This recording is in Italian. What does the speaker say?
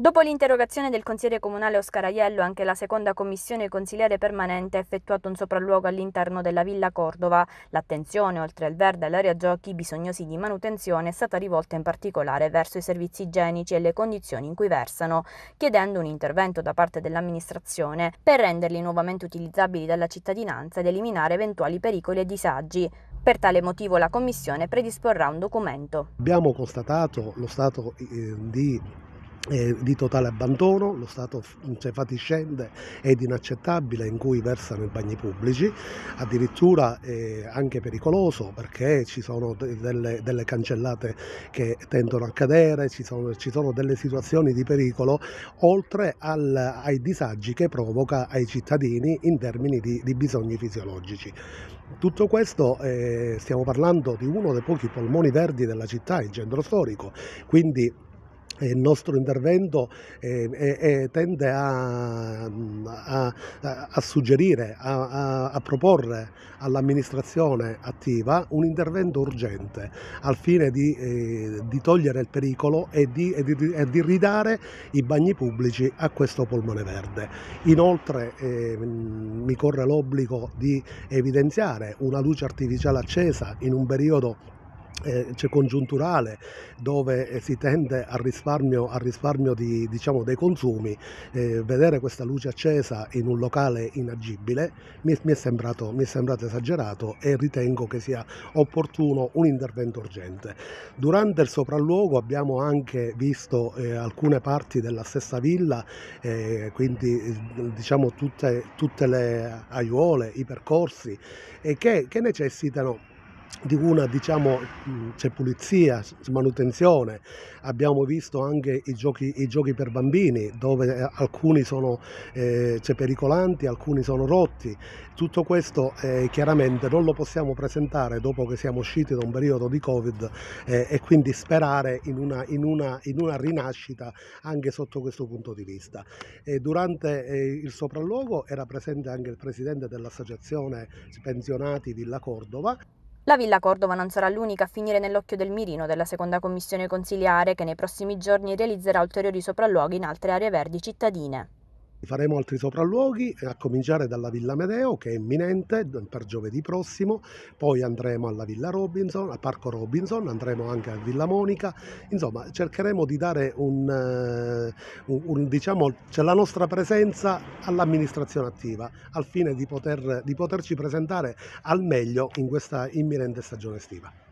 Dopo l'interrogazione del consigliere comunale Oscar Aiello, anche la seconda commissione consigliere permanente ha effettuato un sopralluogo all'interno della Villa Cordova. L'attenzione, oltre al verde e all'area giochi bisognosi di manutenzione, è stata rivolta in particolare verso i servizi igienici e le condizioni in cui versano, chiedendo un intervento da parte dell'amministrazione per renderli nuovamente utilizzabili dalla cittadinanza ed eliminare eventuali pericoli e disagi. Per tale motivo la Commissione predisporrà un documento. Abbiamo constatato lo stato eh, di eh, di totale abbandono, lo stato cioè, fatiscende ed inaccettabile in cui versano i bagni pubblici, addirittura eh, anche pericoloso perché ci sono delle, delle, cancellate che tendono a cadere, ci sono, ci sono delle situazioni di pericolo, oltre al, ai disagi che provoca ai cittadini in termini di, di bisogni fisiologici. Tutto questo eh, stiamo parlando di uno dei pochi polmoni verdi della città, il centro storico, quindi il nostro intervento eh, eh, tende a, a, a suggerire, a, a proporre all'amministrazione attiva un intervento urgente al fine di, eh, di togliere il pericolo e di, e, di, e di, ridare i bagni pubblici a questo polmone verde. Inoltre ehm, mi corre l'obbligo di evidenziare una luce artificiale accesa in un periodo eh, cioè congiunturale dove eh, si tende al risparmio, al risparmio di, diciamo, dei consumi, eh, vedere questa luce accesa in un locale inagibile mi, mi, è sembrato, mi, è sembrato, esagerato e ritengo che sia opportuno un intervento urgente. Durante il sopralluogo abbiamo anche visto eh, alcune parti della stessa villa, eh, quindi eh, diciamo tutte, tutte, le aiuole, i percorsi che, che necessitano di una diciamo c'è pulizia, manutenzione, abbiamo visto anche i giochi, i giochi per bambini dove eh, alcuni sono eh, pericolanti, alcuni sono rotti, tutto questo eh, chiaramente non lo possiamo presentare dopo che siamo usciti da un periodo di Covid eh, e quindi sperare in una, in, una, in una, rinascita anche sotto questo punto di vista. E durante eh, il sopralluogo era presente anche il presidente dell'associazione pensionati Villa Cordova. La Villa Cordova non sarà l'unica a finire nell'occhio del mirino della seconda commissione consiliare che nei prossimi giorni realizzerà ulteriori sopralluoghi in altre aree verdi cittadine. Faremo altri sopralluoghi eh, a cominciare dalla Villa Medeo che è imminente per giovedì prossimo, poi andremo alla Villa Robinson, al Parco Robinson, andremo anche a Villa Monica, insomma cercheremo di dare un, eh, un, un diciamo, cioè la nostra presenza all'amministrazione attiva al fine di, poter, di poterci presentare al meglio in questa imminente stagione estiva.